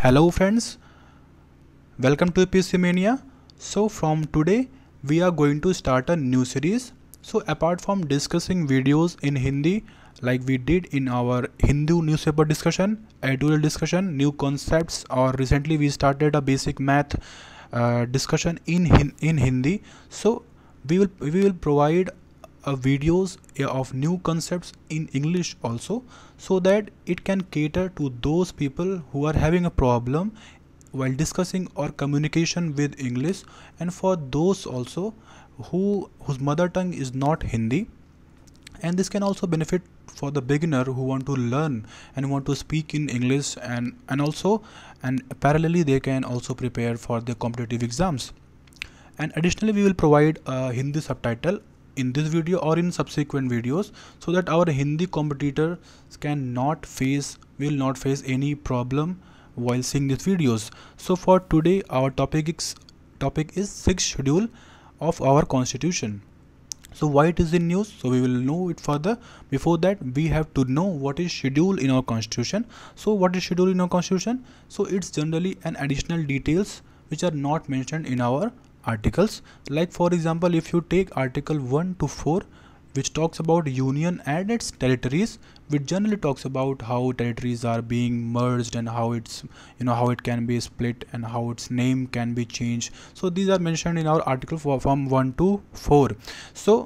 Hello friends, welcome to PC Mania. So from today we are going to start a new series. So apart from discussing videos in Hindi like we did in our Hindu newspaper discussion, editorial discussion, new concepts or recently we started a basic math uh, discussion in, in Hindi. So we will, we will provide uh, videos uh, of new concepts in English also so that it can cater to those people who are having a problem while discussing or communication with English and for those also who whose mother tongue is not Hindi and this can also benefit for the beginner who want to learn and want to speak in English and and also and parallelly they can also prepare for the competitive exams and additionally we will provide a Hindi subtitle in this video or in subsequent videos so that our Hindi competitors can not face will not face any problem while seeing these videos. So for today our topic is topic is sixth schedule of our constitution. So why it is in news? So we will know it further. Before that we have to know what is schedule in our constitution. So what is schedule in our constitution? So it's generally an additional details which are not mentioned in our articles like for example if you take article 1 to 4 which talks about union and its territories which generally talks about how territories are being merged and how it's you know how it can be split and how its name can be changed so these are mentioned in our article for, from 1 to 4 so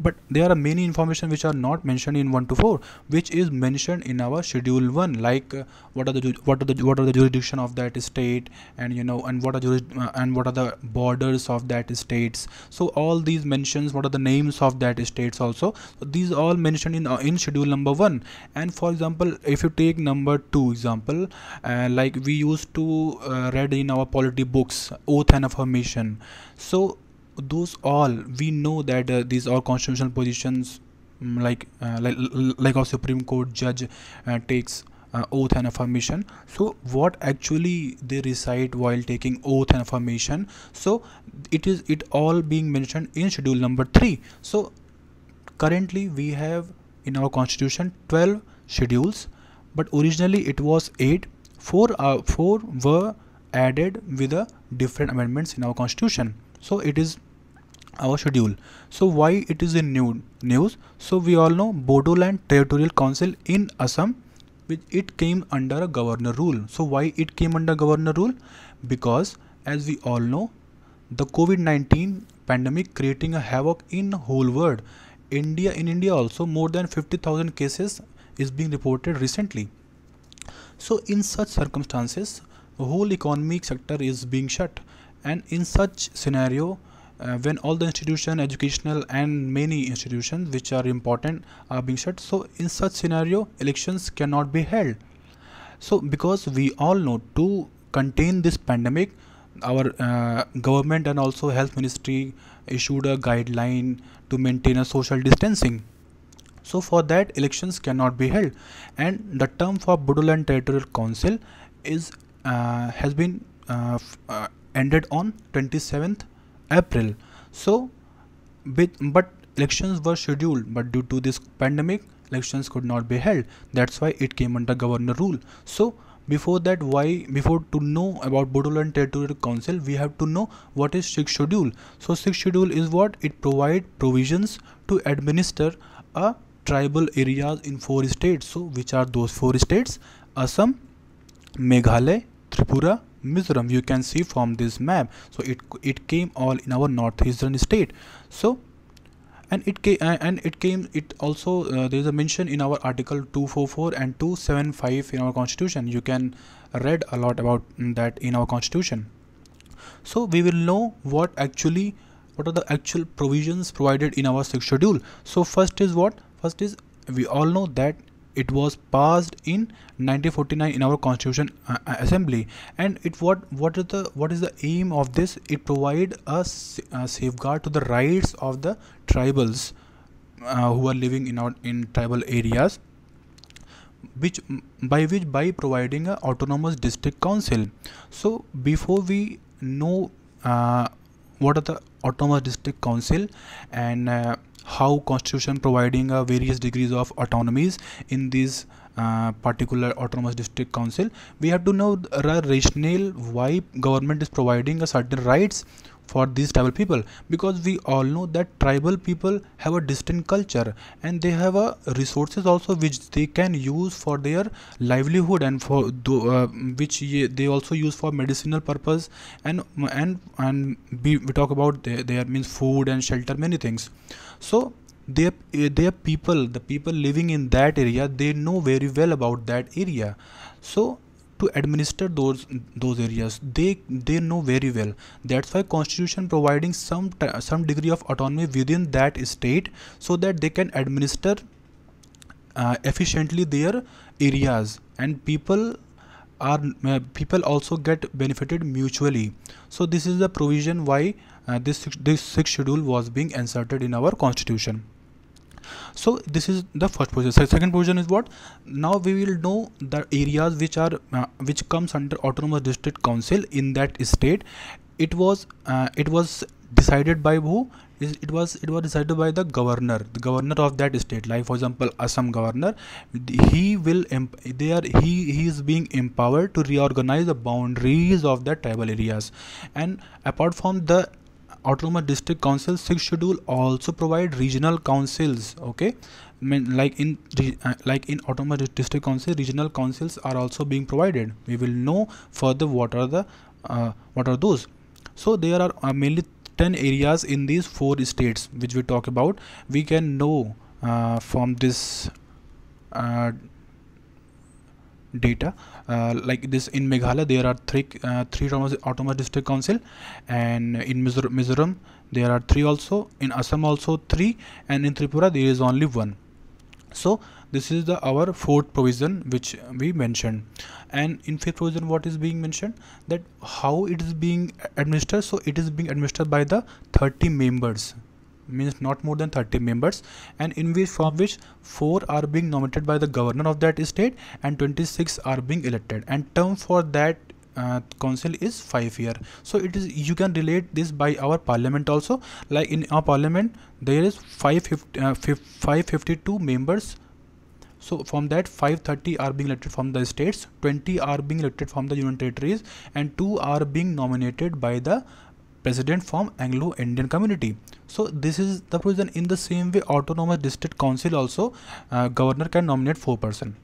but there are many information which are not mentioned in 1 to 4 which is mentioned in our schedule 1 like uh, what are the what are the what are the jurisdiction of that state and you know and what are juris, uh, and what are the borders of that states so all these mentions what are the names of that states also so these all mentioned in uh, in schedule number 1 and for example if you take number 2 example uh, like we used to uh, read in our polity books oath and affirmation so those all we know that uh, these are constitutional positions mm, like uh, like like a supreme court judge uh, takes uh, oath and affirmation so what actually they recite while taking oath and affirmation so it is it all being mentioned in schedule number 3 so currently we have in our constitution 12 schedules but originally it was 8 4 uh, 4 were added with the different amendments in our constitution so it is our schedule so why it is in new news so we all know bodoland territorial council in assam which it came under a governor rule so why it came under governor rule because as we all know the covid-19 pandemic creating a havoc in whole world india in india also more than 50000 cases is being reported recently so in such circumstances whole economic sector is being shut and in such scenario uh, when all the institution educational and many institutions which are important are being shut so in such scenario elections cannot be held so because we all know to contain this pandemic our uh, government and also health ministry issued a guideline to maintain a social distancing so for that elections cannot be held and the term for bodoland territorial council is uh, has been uh, uh, ended on 27th April. So, with, but elections were scheduled, but due to this pandemic, elections could not be held. That's why it came under governor rule. So, before that why before to know about Bodoland Territorial Council we have to know what is strict schedule. So strict schedule is what it provide provisions to administer a tribal areas in four states. So which are those four states? Assam, Meghalaya, Tripura Mizoram you can see from this map so it it came all in our northeastern state so and it came and it came it also uh, there is a mention in our article 244 and 275 in our constitution you can read a lot about mm, that in our constitution so we will know what actually what are the actual provisions provided in our sixth schedule so first is what first is we all know that it was passed in 1949 in our constitution uh, uh, assembly and it what what is the what is the aim of this it provide a, a uh, safeguard to the rights of the tribals uh, who are living in our in tribal areas which by which by providing a autonomous district council so before we know uh, what are the autonomous district council and uh, how constitution providing uh, various degrees of autonomies in these uh, particular autonomous district council we have to know the rationale why government is providing a certain rights for these tribal people because we all know that tribal people have a distinct culture and they have a resources also which they can use for their livelihood and for uh, which they also use for medicinal purpose and and and we, talk about their, their means food and shelter many things so their their people the people living in that area they know very well about that area so to administer those those areas they they know very well that's why constitution providing some some degree of autonomy within that state so that they can administer uh, efficiently their areas and people are uh, people also get benefited mutually so this is the provision why uh, this this sixth schedule was being inserted in our constitution so this is the first portion so second portion is what now we will know the areas which are uh, which comes under autonomous district council in that state it was uh, it was decided by who it was it was decided by the governor the governor of that state like for example assam governor he will are he he is being empowered to reorganize the boundaries of the tribal areas and apart from the autonomous district council 6 schedule also provide regional councils okay mean, like in uh, like in autonomous district council regional councils are also being provided we will know further what are the uh, what are those so there are uh, mainly 10 areas in these four states which we talk about we can know uh, from this uh, data uh, like this in Meghalaya there are three uh, three autonomous district council and in Mizoram there are three also in Assam also three and in Tripura there is only one so this is the our fourth provision which we mentioned and in fifth provision what is being mentioned that how it is being administered so it is being administered by the 30 members means not more than 30 members and in which from which 4 are being nominated by the governor of that state and 26 are being elected and term for that uh, council is 5 year so it is you can relate this by our parliament also like in our parliament there is 552 uh, members so from that 530 are being elected from the states 20 are being elected from the union territories and 2 are being nominated by the president from Anglo-Indian community. So this is the provision. In the same way, autonomous district council also uh, governor can nominate four person.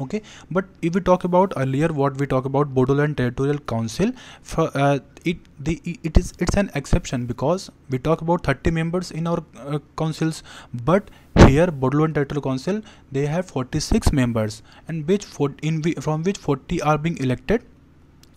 Okay, but if we talk about earlier, what we talk about Bodoland Territorial Council, for, uh, it the it is it's an exception because we talk about 30 members in our uh, councils, but here Bodoland Territorial Council they have 46 members, and which for, in from which 40 are being elected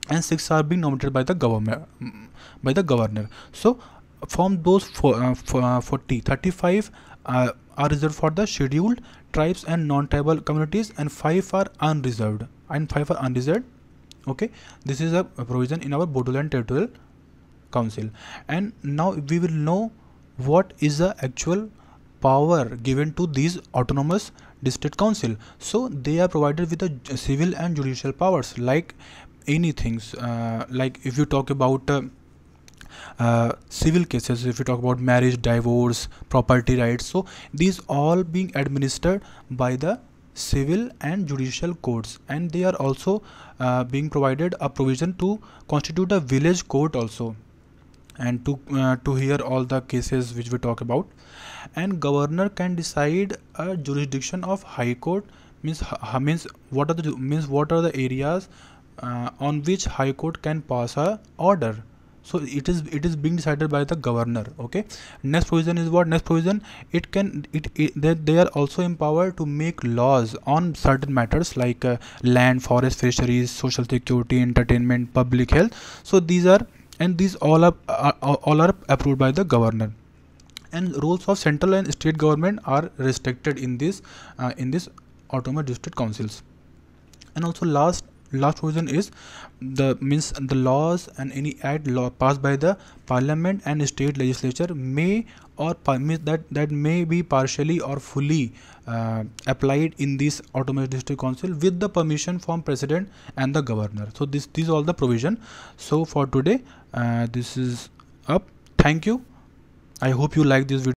and six are being nominated by the government mm, by the governor so from those four, uh, uh, 40 35 uh, are reserved for the scheduled tribes and non-tribal communities and five are unreserved and five are unreserved okay this is a provision in our bodoland territorial council and now we will know what is the actual power given to these autonomous district council so they are provided with the civil and judicial powers like any things uh, like if you talk about uh, uh, civil cases if you talk about marriage divorce property rights so these all being administered by the civil and judicial courts and they are also uh, being provided a provision to constitute a village court also and to uh, to hear all the cases which we talk about and governor can decide a jurisdiction of high court means means what are the means what are the areas uh, on which high court can pass a order so it is it is being decided by the governor okay next provision is what next provision it can it, it they, are also empowered to make laws on certain matters like uh, land forest fisheries social security entertainment public health so these are and these all are, uh, all are approved by the governor and roles of central and state government are restricted in this uh, in this autonomous district councils and also last last provision is the means the laws and any act law passed by the parliament and state legislature may or that that may be partially or fully uh, applied in this autonomous district council with the permission from president and the governor so this these all the provision so for today uh, this is up thank you i hope you like this video